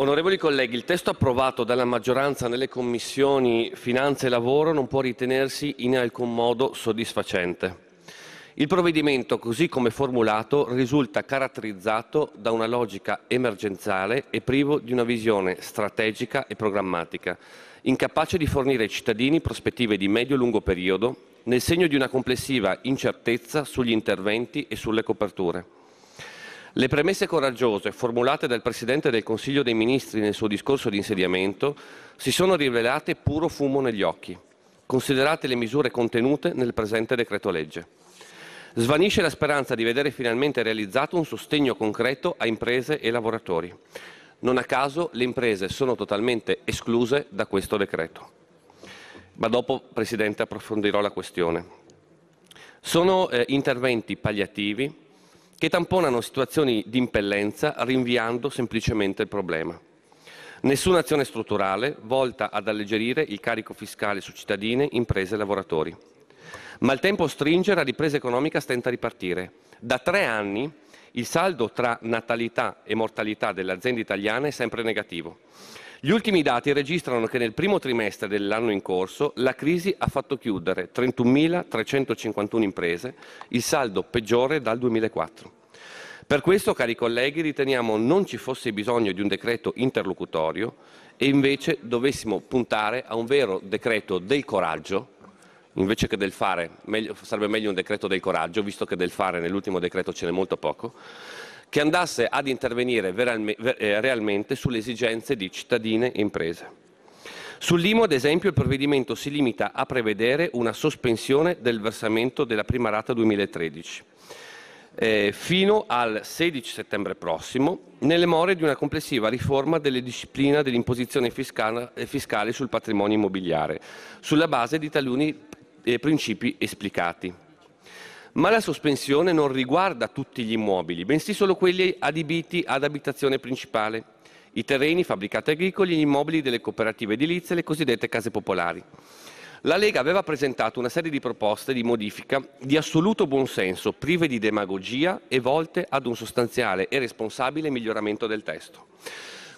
Onorevoli colleghi, il testo approvato dalla maggioranza nelle commissioni finanze e Lavoro non può ritenersi in alcun modo soddisfacente. Il provvedimento, così come formulato, risulta caratterizzato da una logica emergenziale e privo di una visione strategica e programmatica, incapace di fornire ai cittadini prospettive di medio-lungo periodo, nel segno di una complessiva incertezza sugli interventi e sulle coperture. Le premesse coraggiose formulate dal Presidente del Consiglio dei Ministri nel suo discorso di insediamento si sono rivelate puro fumo negli occhi, considerate le misure contenute nel presente decreto legge. Svanisce la speranza di vedere finalmente realizzato un sostegno concreto a imprese e lavoratori. Non a caso le imprese sono totalmente escluse da questo decreto. Ma dopo, Presidente, approfondirò la questione. Sono eh, interventi palliativi che tamponano situazioni di impellenza rinviando semplicemente il problema. Nessuna azione strutturale volta ad alleggerire il carico fiscale su cittadine, imprese e lavoratori. Ma il tempo stringe, la ripresa economica stenta a ripartire. Da tre anni il saldo tra natalità e mortalità delle aziende italiane è sempre negativo. Gli ultimi dati registrano che nel primo trimestre dell'anno in corso la crisi ha fatto chiudere 31.351 imprese, il saldo peggiore dal 2004. Per questo, cari colleghi, riteniamo non ci fosse bisogno di un decreto interlocutorio e invece dovessimo puntare a un vero decreto del coraggio, invece che del fare, meglio, sarebbe meglio un decreto del coraggio, visto che del fare nell'ultimo decreto ce n'è molto poco, che andasse ad intervenire eh, realmente sulle esigenze di cittadine e imprese. Sull'IMO, ad esempio, il provvedimento si limita a prevedere una sospensione del versamento della prima rata 2013 eh, fino al 16 settembre prossimo, nelle more di una complessiva riforma delle discipline dell'imposizione eh, fiscale, sul patrimonio immobiliare, sulla base di taluni eh, principi esplicati. Ma la sospensione non riguarda tutti gli immobili, bensì solo quelli adibiti ad abitazione principale, i terreni, i fabbricati agricoli, gli immobili delle cooperative edilizie e le cosiddette case popolari. La Lega aveva presentato una serie di proposte di modifica di assoluto buonsenso, prive di demagogia e volte ad un sostanziale e responsabile miglioramento del testo.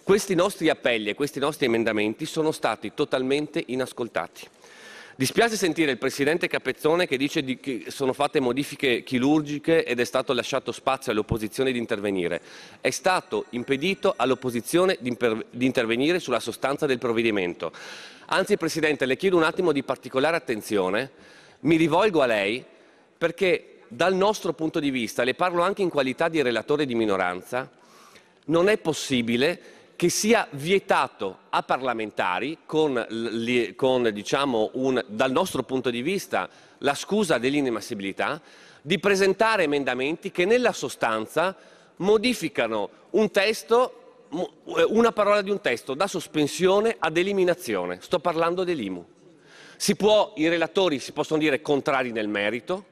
Questi nostri appelli e questi nostri emendamenti sono stati totalmente inascoltati. Dispiace sentire il Presidente Capezzone che dice di, che sono fatte modifiche chirurgiche ed è stato lasciato spazio all'opposizione di intervenire. È stato impedito all'opposizione di, di intervenire sulla sostanza del provvedimento. Anzi, Presidente, le chiedo un attimo di particolare attenzione. Mi rivolgo a lei perché dal nostro punto di vista, le parlo anche in qualità di relatore di minoranza, non è possibile che sia vietato a parlamentari con, con diciamo, un, dal nostro punto di vista la scusa dell'inemassibilità di presentare emendamenti che nella sostanza modificano un testo una parola di un testo da sospensione ad eliminazione. Sto parlando dell'IMU. Può, I relatori si possono dire contrari nel merito,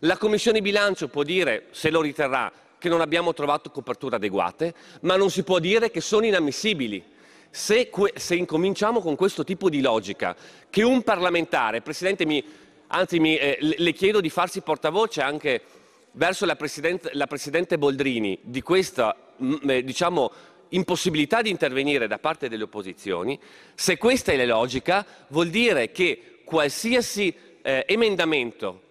la Commissione bilancio può dire, se lo riterrà, che non abbiamo trovato coperture adeguate, ma non si può dire che sono inammissibili. Se, se incominciamo con questo tipo di logica, che un parlamentare, Presidente, mi, anzi mi, eh, le chiedo di farsi portavoce anche verso la Presidente, la Presidente Boldrini di questa mh, eh, diciamo, impossibilità di intervenire da parte delle opposizioni, se questa è la logica, vuol dire che qualsiasi eh, emendamento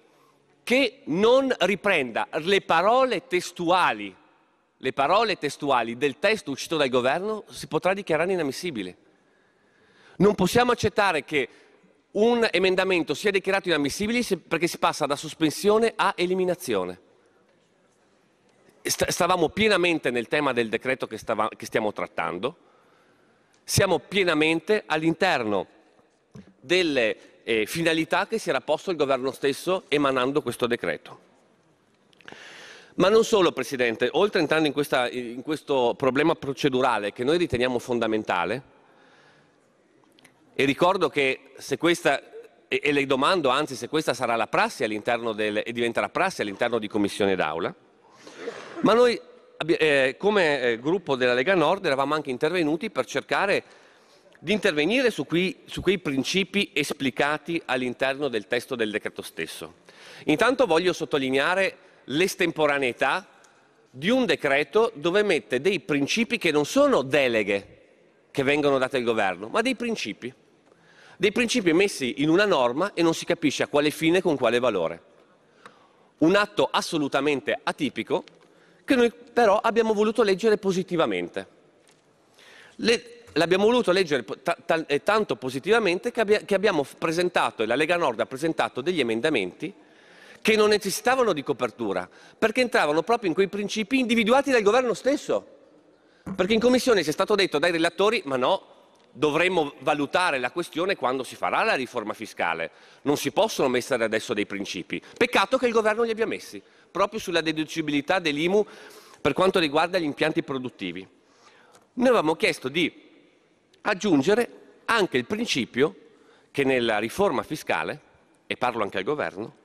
che non riprenda le parole testuali, le parole testuali del testo uscito dal governo si potrà dichiarare inammissibile. Non possiamo accettare che un emendamento sia dichiarato inammissibile perché si passa da sospensione a eliminazione. Stavamo pienamente nel tema del decreto che, stava, che stiamo trattando, siamo pienamente all'interno delle eh, finalità che si era posto il governo stesso emanando questo decreto. Ma non solo, Presidente, oltre entrando in, questa, in questo problema procedurale che noi riteniamo fondamentale, e ricordo che se questa e, le domando anzi se questa sarà la prassi all'interno del, e diventerà prassi all'interno di commissione d'aula, ma noi eh, come eh, gruppo della Lega Nord eravamo anche intervenuti per cercare di intervenire su, qui, su quei principi esplicati all'interno del testo del decreto stesso. Intanto voglio sottolineare l'estemporaneità di un decreto dove mette dei principi che non sono deleghe che vengono date al governo, ma dei principi. Dei principi messi in una norma e non si capisce a quale fine e con quale valore. Un atto assolutamente atipico che noi però abbiamo voluto leggere positivamente. Le l'abbiamo voluto leggere eh, tanto positivamente che, abbia, che abbiamo presentato, e la Lega Nord ha presentato degli emendamenti che non necessitavano di copertura, perché entravano proprio in quei principi individuati dal governo stesso. Perché in commissione ci è stato detto dai relatori, ma no, dovremmo valutare la questione quando si farà la riforma fiscale. Non si possono mettere adesso dei principi. Peccato che il governo li abbia messi, proprio sulla deducibilità dell'IMU per quanto riguarda gli impianti produttivi. Noi avevamo chiesto di aggiungere anche il principio che nella riforma fiscale, e parlo anche al governo,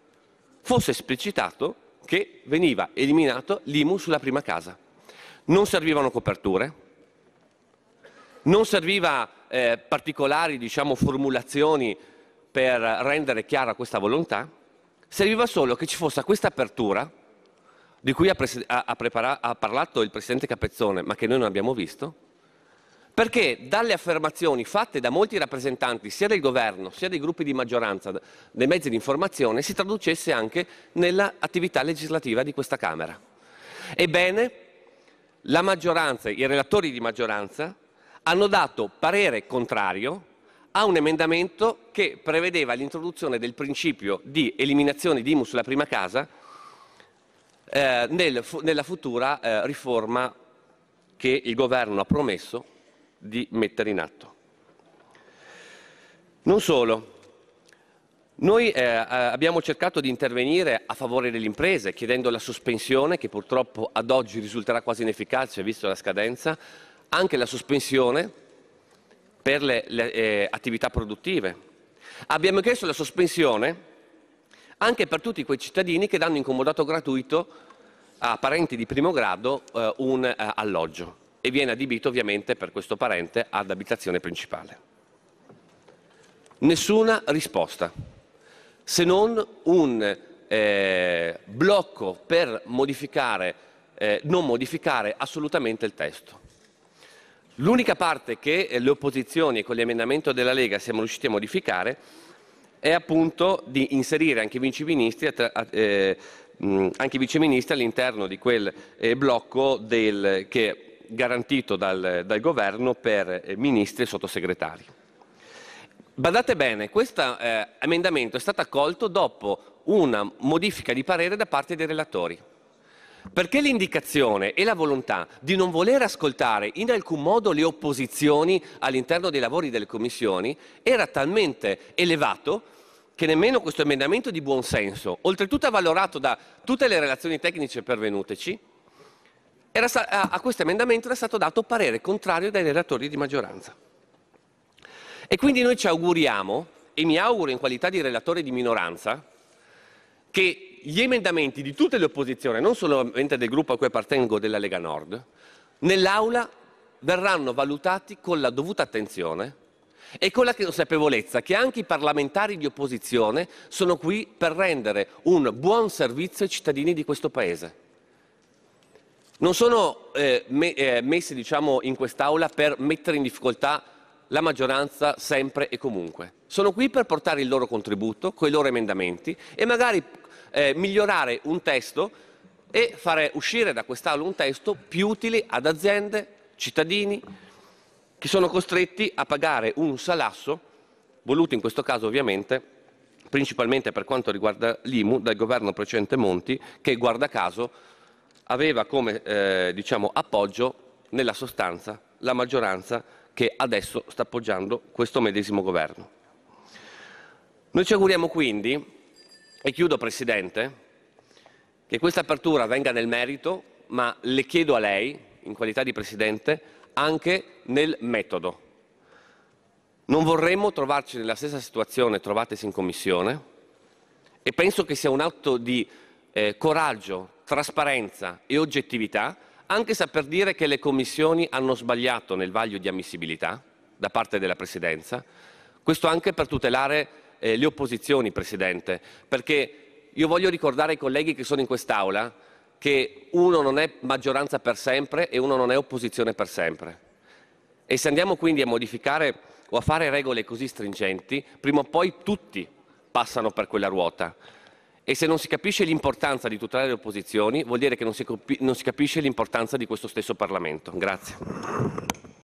fosse esplicitato che veniva eliminato l'IMU sulla prima casa. Non servivano coperture, non serviva eh, particolari diciamo, formulazioni per rendere chiara questa volontà, serviva solo che ci fosse questa apertura di cui ha, ha, ha, ha parlato il Presidente Capezzone, ma che noi non abbiamo visto, perché dalle affermazioni fatte da molti rappresentanti sia del governo sia dei gruppi di maggioranza dei mezzi di informazione si traducesse anche nell'attività legislativa di questa Camera. Ebbene, la maggioranza, i relatori di maggioranza, hanno dato parere contrario a un emendamento che prevedeva l'introduzione del principio di eliminazione di IMU sulla prima casa eh, nel, nella futura eh, riforma che il governo ha promesso di mettere in atto. Non solo, noi eh, eh, abbiamo cercato di intervenire a favore delle imprese, chiedendo la sospensione, che purtroppo ad oggi risulterà quasi inefficace, visto la scadenza, anche la sospensione per le, le eh, attività produttive. Abbiamo chiesto la sospensione anche per tutti quei cittadini che danno incomodato gratuito a parenti di primo grado eh, un eh, alloggio e viene adibito ovviamente per questo parente ad abitazione principale. Nessuna risposta, se non un eh, blocco per modificare, eh, non modificare assolutamente il testo. L'unica parte che le opposizioni con l'emendamento della Lega siamo riusciti a modificare è appunto di inserire anche i viceministri, eh, anche i viceministri all'interno di quel eh, blocco del, che garantito dal, dal governo per eh, ministri e sottosegretari. Badate bene, questo eh, emendamento è stato accolto dopo una modifica di parere da parte dei relatori. Perché l'indicazione e la volontà di non voler ascoltare in alcun modo le opposizioni all'interno dei lavori delle commissioni era talmente elevato che nemmeno questo emendamento di buonsenso, oltretutto avvalorato da tutte le relazioni tecniche pervenuteci, a, a questo emendamento era stato dato parere contrario dai relatori di maggioranza. E quindi noi ci auguriamo, e mi auguro in qualità di relatore di minoranza, che gli emendamenti di tutte le opposizioni, non solamente del gruppo a cui appartengo della Lega Nord, nell'Aula verranno valutati con la dovuta attenzione e con la consapevolezza che anche i parlamentari di opposizione sono qui per rendere un buon servizio ai cittadini di questo Paese non sono eh, me, eh, messi diciamo, in quest'Aula per mettere in difficoltà la maggioranza sempre e comunque. Sono qui per portare il loro contributo con i loro emendamenti e magari eh, migliorare un testo e fare uscire da quest'Aula un testo più utile ad aziende, cittadini che sono costretti a pagare un salasso, voluto in questo caso ovviamente principalmente per quanto riguarda l'IMU, dal governo precedente Monti, che guarda caso aveva come eh, diciamo, appoggio nella sostanza la maggioranza che adesso sta appoggiando questo medesimo governo. Noi ci auguriamo quindi, e chiudo Presidente, che questa apertura venga nel merito, ma le chiedo a lei, in qualità di Presidente, anche nel metodo. Non vorremmo trovarci nella stessa situazione trovatesi in Commissione e penso che sia un atto di eh, coraggio trasparenza e oggettività, anche saper dire che le commissioni hanno sbagliato nel vaglio di ammissibilità da parte della Presidenza, questo anche per tutelare eh, le opposizioni, Presidente, perché io voglio ricordare ai colleghi che sono in quest'Aula che uno non è maggioranza per sempre e uno non è opposizione per sempre. E se andiamo quindi a modificare o a fare regole così stringenti, prima o poi tutti passano per quella ruota. E se non si capisce l'importanza di tutelare le opposizioni, vuol dire che non si, non si capisce l'importanza di questo stesso Parlamento. Grazie.